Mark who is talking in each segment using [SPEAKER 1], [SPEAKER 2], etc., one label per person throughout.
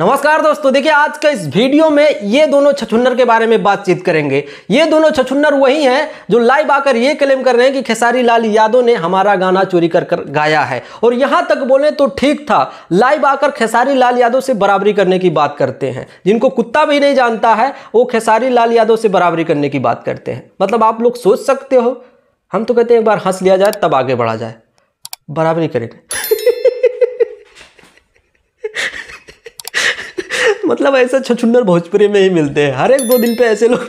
[SPEAKER 1] नमस्कार दोस्तों देखिए आज का इस वीडियो में ये दोनों छछुन्नर के बारे में बातचीत करेंगे ये दोनों छछुन्नर वही हैं जो लाइव आकर ये क्लेम कर रहे हैं कि खेसारी लाल यादव ने हमारा गाना चोरी कर कर गाया है और यहाँ तक बोले तो ठीक था लाइव आकर खेसारी लाल यादव से बराबरी करने की बात करते हैं जिनको कुत्ता भी नहीं जानता है वो खेसारी लाल यादव से बराबरी करने की बात करते हैं मतलब आप लोग सोच सकते हो हम तो कहते हैं एक बार हंस लिया जाए तब आगे बढ़ा जाए बराबरी करेंगे मतलब ऐसा छछुंदर भोजपुरी में ही मिलते हैं हर एक दो दिन पे ऐसे लोग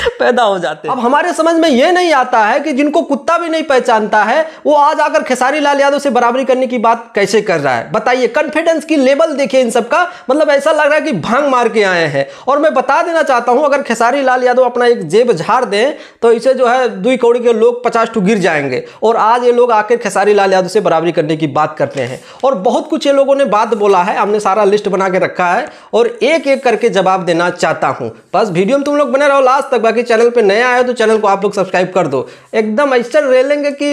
[SPEAKER 1] पैदा हो जाते हैं अब हमारे समझ में ये नहीं आता है कि जिनको कुत्ता भी नहीं पहचानता है वो आज आकर खेसारी लाल यादव से बराबरी करने की बात कैसे कर रहा है बताइए कॉन्फिडेंस की लेवल देखिए इन सबका मतलब ऐसा लग रहा है कि भांग मार के आए हैं और मैं बता देना चाहता हूँ अगर खेसारी लाल यादव अपना एक जेब झाड़ दें तो इसे जो है दुई कौड़ी के लोग पचास टू गिर जाएंगे और आज ये लोग आकर खेसारी लाल यादव से बराबरी करने की बात करते हैं और बहुत कुछ ये लोगों ने बात बोला है हमने सारा लिस्ट बना के रखा है और एक एक करके जवाब देना चाहता हूँ बस वीडियो में तुम लोग बने रहो लास्ट तक बाकी चैनल पे नया आए तो चैनल को आप लोग सब्सक्राइब कर दो एकदम ऐसा रेलेंगे कि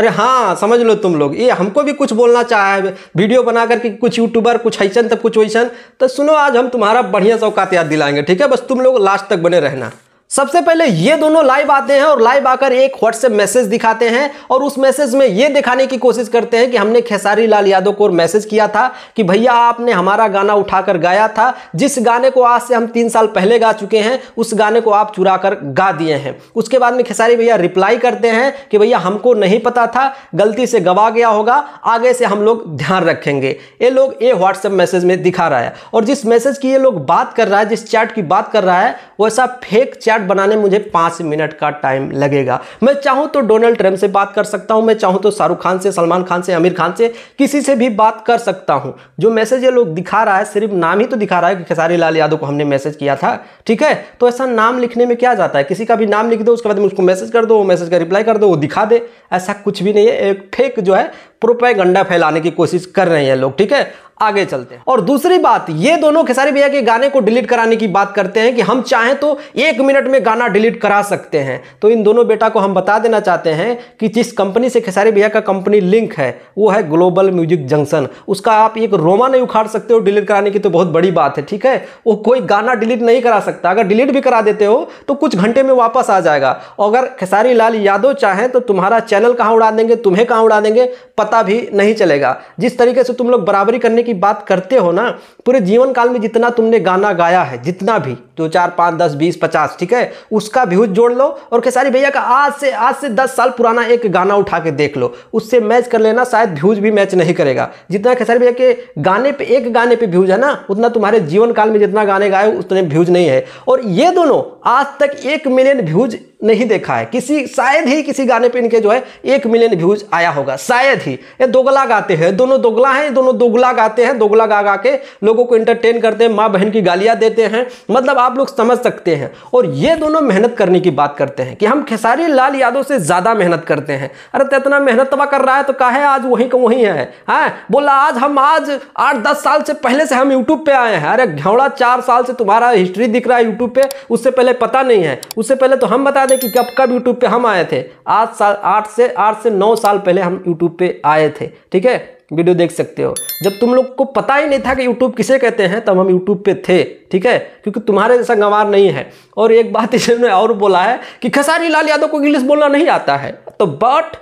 [SPEAKER 1] अरे हाँ समझ लो तुम लोग ये हमको भी कुछ बोलना चाहे वीडियो बना करके कुछ यूट्यूबर कुछ ऐसा तब कुछ वैसा तो सुनो आज हम तुम्हारा बढ़िया सौकात याद दिलाएंगे ठीक है बस तुम लोग लास्ट तक बने रहना सबसे पहले ये दोनों लाइव आते हैं और लाइव आकर एक व्हाट्सएप मैसेज दिखाते हैं और उस मैसेज में ये दिखाने की कोशिश करते हैं कि हमने खेसारी लाल यादव को मैसेज किया था कि भैया आपने हमारा गाना उठाकर गाया था जिस गाने को आज से हम तीन साल पहले गा चुके हैं उस गाने को आप चुरा कर गा दिए हैं उसके बाद में खेसारी भैया रिप्लाई करते हैं कि भैया हमको नहीं पता था गलती से गवा गया होगा आगे से हम लोग ध्यान रखेंगे ये लोग ये व्हाट्सएप मैसेज में दिखा रहा है और जिस मैसेज की ये लोग बात कर रहा है जिस चैट की बात कर रहा है वैसा फेक चैट कार्ड बनाने मुझे पाँच मिनट का टाइम लगेगा मैं चाहूँ तो डोनाल्ड ट्रंप से बात कर सकता हूँ मैं चाहूँ तो शाहरुख खान से सलमान खान से आमिर खान से किसी से भी बात कर सकता हूँ जो मैसेज ये लोग दिखा रहा है सिर्फ नाम ही तो दिखा रहा है कि खेसारी लाल यादव को हमने मैसेज किया था ठीक है तो ऐसा नाम लिखने में क्या जाता है किसी का भी नाम लिख दो उसके बाद उसको मैसेज कर दो वो मैसेज का रिप्लाई कर दो वो दिखा दे ऐसा कुछ भी नहीं है एक फेक जो है प्रोपैगंडा फैलाने की कोशिश कर रहे हैं लोग ठीक है आगे चलते हैं और दूसरी बात ये दोनों खेसारी भैया के गाने को डिलीट कराने की बात करते हैं कि हम चाहें तो एक मिनट में गाना डिलीट करा सकते हैं तो इन दोनों बेटा को हम बता देना चाहते हैं कि जिस कंपनी से खेसारी भैया का कंपनी लिंक है वो है ग्लोबल म्यूजिक जंक्शन उसका आप एक रोमा नहीं उखाड़ सकते हो डिलीट कराने की तो बहुत बड़ी बात है ठीक है वो कोई गाना डिलीट नहीं करा सकता अगर डिलीट भी करा देते हो तो कुछ घंटे में वापस आ जाएगा अगर खेसारी लाल यादव चाहें तो तुम्हारा चैनल कहाँ उड़ा देंगे तुम्हें कहाँ उड़ा देंगे पता भी नहीं चलेगा जिस तरीके से तुम लोग बराबरी करने की की बात करते हो ना पूरे जीवन काल में जितना तुमने गाना गाया है जितना भी दो चार पाँच दस बीस पचास ठीक है उसका व्यूज जोड़ लो और खेसारी भैया का आज से आज से दस साल पुराना एक गाना उठा के देख लो उससे मैच कर लेना शायद व्यूज भी मैच नहीं करेगा जितना खेसारी भैया के गाने पर एक गाने पर व्यूज है ना उतना तुम्हारे जीवन काल में जितना गाने गाए उतने व्यूज नहीं है और ये दोनों आज तक एक मिलियन व्यूज नहीं देखा है किसी शायद ही किसी गाने पे इनके जो है एक मिलियन व्यूज आया होगा शायद ही ये दोगला गाते हैं दोनों दोगला हैं दोनों दोगला गाते हैं दोगला गा गा के लोगों को इंटरटेन करते हैं माँ बहन की गालियाँ देते हैं मतलब आप लोग समझ सकते हैं और ये दोनों मेहनत करने की बात करते हैं कि हम खेसारी लाल यादव से ज़्यादा मेहनत करते हैं अरे तो इतना मेहनत तबा कर रहा है तो कहा है आज वहीं का वहीं है हाँ बोला आज हम आज आठ दस साल से पहले से हम यूट्यूब पर आए हैं अरे घवड़ा चार साल से तुम्हारा हिस्ट्री दिख रहा है यूट्यूब पर उससे पहले पता नहीं है उससे पहले तो हम बता थे कि कब कब यूट्यूब पे हम आए थे आठ साल आठ से आठ से नौ साल पहले हम यूट्यूब पे आए थे ठीक है वीडियो देख सकते हो जब तुम लोग को पता ही नहीं था कि यूट्यूब किसे कहते हैं तब हम यूट्यूब पे थे ठीक है क्योंकि तुम्हारे जैसा गंवार नहीं है और एक बात इसने और बोला है कि खसारी लाल यादव को इंग्लिश बोलना नहीं आता है तो बट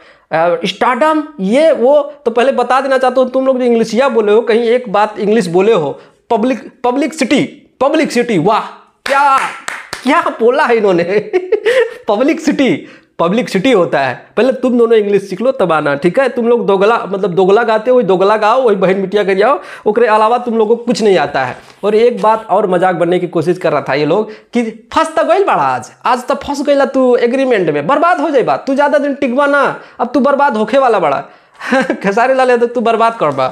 [SPEAKER 1] स्टार्डम ये वो तो पहले बता देना चाहता हूँ तुम लोग जो इंग्लिशिया बोले हो कहीं एक बात इंग्लिश बोले हो public public city public city वाह क्या क्या बोला है इन्होंने पब्लिक सिटी पब्लिक सिटी होता है पहले तुम दोनों इंग्लिश सीख लो तब आना ठीक है तुम लोग दोगला मतलब दोगला गाते हो वही दोगला गाओ वही बहन मिटिया कर जाओ ओकरे अलावा तुम लोगों को कुछ नहीं आता है और एक बात और मजाक बनने की कोशिश कर रहा था ये लोग कि फंस तो गई बड़ा आज आज तो फंस गई तू एग्रीमेंट में बर्बाद हो जाए तू ज़्यादा दिन टिकवा ना अब तू बर्बाद होखे वाला बड़ा खेसारी लाल यादव तो तू बर्बाद करबा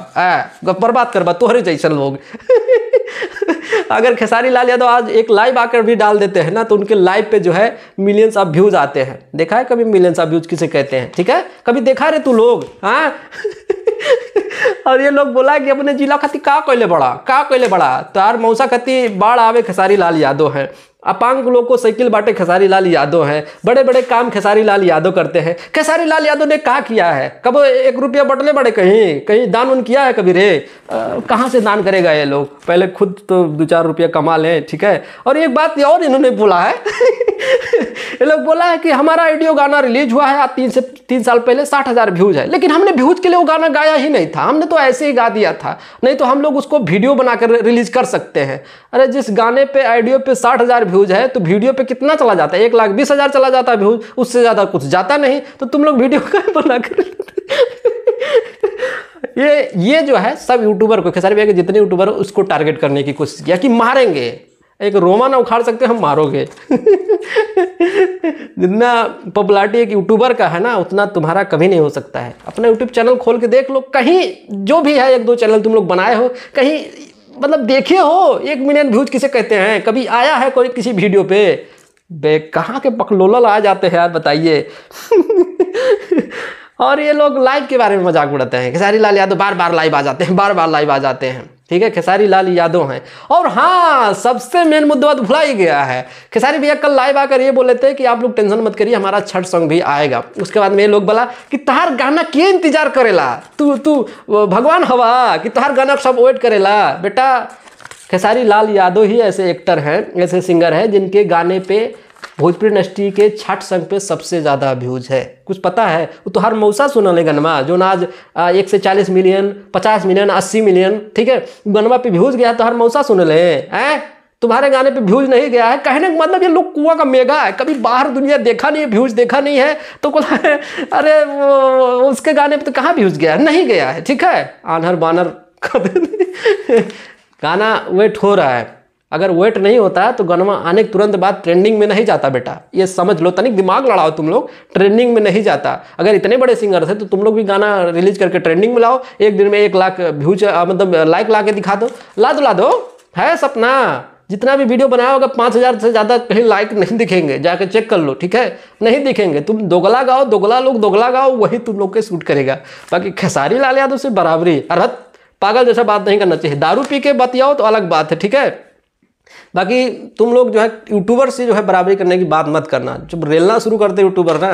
[SPEAKER 1] बर्बाद करबा तुहरे जैसे लोग अगर खेसारी लाल यादव आज एक लाइव आकर भी डाल देते हैं ना तो उनके लाइव पे जो है मिलियंस ऑफ व्यूज आते हैं देखा है कभी मिलियंस ऑफ व्यूज किसे कहते हैं ठीक है कभी देखा रे तू लोग हाँ और ये लोग बोला कि अपने जिला खाती का कोयले बड़ा का कोयले बड़ा तो यार मौसा खाती बाढ़ आवे खेसारी लाल यादव है अपांग लोग को साइकिल बांटे खेसारी लाल यादव हैं बड़े बड़े काम खेसारी लाल यादव करते हैं खेसारी लाल यादव ने कहा किया है कब एक रुपया बटने बड़े कहीं कहीं दान उन किया है कभी रे कहाँ से दान करेगा ये लोग पहले खुद तो दो चार रुपया कमा लें ठीक है और एक बात और इन्होंने बोला है ये लोग बोला है कि हमारा ऑडियो गाना रिलीज हुआ है आज तीन से तीन साल पहले साठ हज़ार व्यूज है लेकिन हमने व्यूज के लिए वो गाना गाया ही नहीं था हमने तो ऐसे ही गा दिया था नहीं तो हम लोग उसको वीडियो बनाकर रिलीज कर सकते हैं अरे जिस गाने पे ऑडियो पे साठ हज़ार व्यूज़ है तो वीडियो पे कितना चला जाता है एक लाख बीस हज़ार चला जाता है व्यूज उससे ज़्यादा कुछ जाता नहीं तो तुम लोग वीडियो का बना कर ये ये जो है सब यूट्यूबर को खेसारी भैया के जितने यूट्यूबर उसको टारगेट करने की कोशिश किया कि मारेंगे एक रोमा ना उखाड़ सकते हम मारोगे जितना पॉपुलरिटी एक यूट्यूबर का है ना उतना तुम्हारा कभी नहीं हो सकता है अपना यूट्यूब चैनल खोल के देख लो कहीं जो भी है एक दो चैनल तुम लोग बनाए हो कहीं मतलब देखे हो एक मिलियन व्यूज किसे कहते हैं कभी आया है कोई किसी वीडियो पे बे कहाँ के पखलोलल आ जाते हैं यार बताइए और ये लोग लाइव के बारे में मजाक उड़ाते हैं खेसारी लाल यादव बार बार लाइव आ जाते हैं बार बार लाइव आ जाते हैं ठीक है खेसारी लाल यादव हैं और हाँ सबसे मेन मुद्दा तो भुला ही गया है खेसारी भैया कल लाइव आकर ये बोले थे कि आप लोग टेंशन मत करिए हमारा छठ सॉन्ग भी आएगा उसके बाद में ये लोग बोला कि तुहार गाना के इंतजार करेला तू तू भगवान हवा कि तुहार गाना सब वेट करेला बेटा खेसारी लाल यादव ही ऐसे एक्टर हैं ऐसे सिंगर हैं जिनके गाने पर भोजपुरी इंडस्ट्री के छठ संघ पे सबसे ज़्यादा व्यूज है कुछ पता है वो तो हर मौसा सुना ले गनवा जो आज एक से चालीस मिलियन पचास मिलियन अस्सी मिलियन ठीक है गनमा पे व्यूज गया तो हर मौसा सुन ले हैं तुम्हारे गाने पे व्यूज नहीं गया है कहने का मतलब ये लोग कुआ का मेगा है कभी बाहर दुनिया देखा नहीं है व्यूज देखा नहीं है तो बोला अरे उसके गाने पे तो कहाँ व्यूज गया है नहीं गया है ठीक है आनहर बानर गाना वेट हो रहा है अगर वेट नहीं होता तो गनवा आने के तुरंत बाद ट्रेंडिंग में नहीं जाता बेटा ये समझ लो तनिक दिमाग लड़ाओ तुम लोग ट्रेंडिंग में नहीं जाता अगर इतने बड़े सिंगर थे तो तुम लोग भी गाना रिलीज करके ट्रेंडिंग में लाओ एक दिन में एक लाख व्यूज मतलब लाइक ला के दिखा दो ला दो ला दो है सपना जितना भी वीडियो बनाया होगा पाँच हज़ार से ज़्यादा कहीं लाइक नहीं दिखेंगे जाके चेक कर लो ठीक है नहीं दिखेंगे तुम दोगला गाओ दोगला लोग दोगला गाओ वही तुम लोग के सूट करेगा बाकी खेसारी लाल यादव से बराबरी अरहत पागल जैसा बात नहीं करना चाहिए दारू पी के बतियाओ तो अलग बात है ठीक है बाकी तुम लोग जो है यूट्यूबर से जो है बराबरी करने की बात मत करना जब रेलना शुरू करते यूट्यूबर ना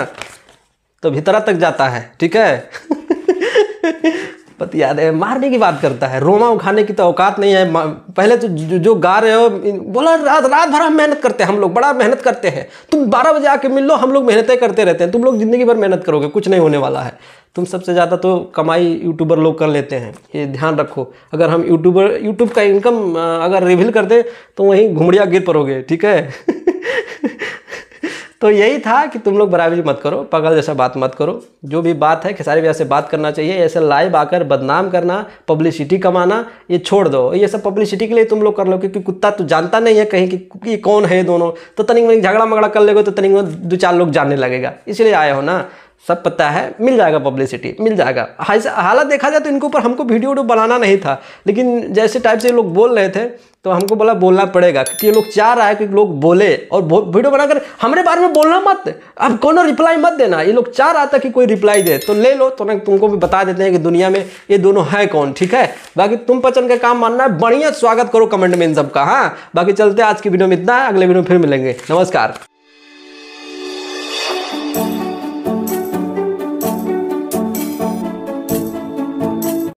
[SPEAKER 1] तो भीतरा तक जाता है ठीक है पति याद है मारने की बात करता है रोमा उठाने की तो औकात नहीं है पहले तो जो, जो गा रहे हो बोला रात रात भर हम मेहनत करते हैं हम लोग बड़ा मेहनत करते हैं तुम बारह बजे आके मिल लो हम लोग मेहनतें करते रहते हैं तुम लोग ज़िंदगी भर मेहनत करोगे कुछ नहीं होने वाला है तुम सबसे ज़्यादा तो कमाई यूट्यूबर लोग कर लेते हैं ये ध्यान रखो अगर हम यूट्यूबर यूट्यूब का इनकम अगर रिवील कर दें तो वहीं घुमड़िया गिर पड़ोगे ठीक है तो यही था कि तुम लोग बराबरी मत करो पगल जैसा बात मत करो जो भी बात है खेसारी भैया से बात करना चाहिए ऐसे लाइव आकर बदनाम करना पब्लिसिटी कमाना ये छोड़ दो ये सब पब्लिसिटी के लिए तुम लोग कर लो क्योंकि कुत्ता तो जानता नहीं है कहीं कि ये कौन है दोनों तो तनिक मनिक झगड़ा मगड़ा कर लेगा तो तनिक दो चार लोग जानने लगेगा इसलिए आए हो ना सब पता है मिल जाएगा पब्लिसिटी मिल जाएगा हालात देखा जाए तो इनके ऊपर हमको वीडियो वीडियो बनाना नहीं था लेकिन जैसे टाइप से लोग बोल रहे थे तो हमको बोला बोलना पड़ेगा क्योंकि ये लोग चाह रहा है कि लोग बोले और बो, बनाकर हमारे बारे में बोलना मत अब कोनो रिप्लाई मत देना ये लोग चाह रहा था कि कोई रिप्लाई दे तो ले लो तो ना तुमको भी बता देते हैं कि दुनिया में ये दोनों है कौन ठीक है बाकी तुम पचन का काम मानना है बढ़िया स्वागत करो कमेंट में इन सबका हाँ बाकी चलते आज की वीडियो में इतना है अगले वीडियो में फिर मिलेंगे नमस्कार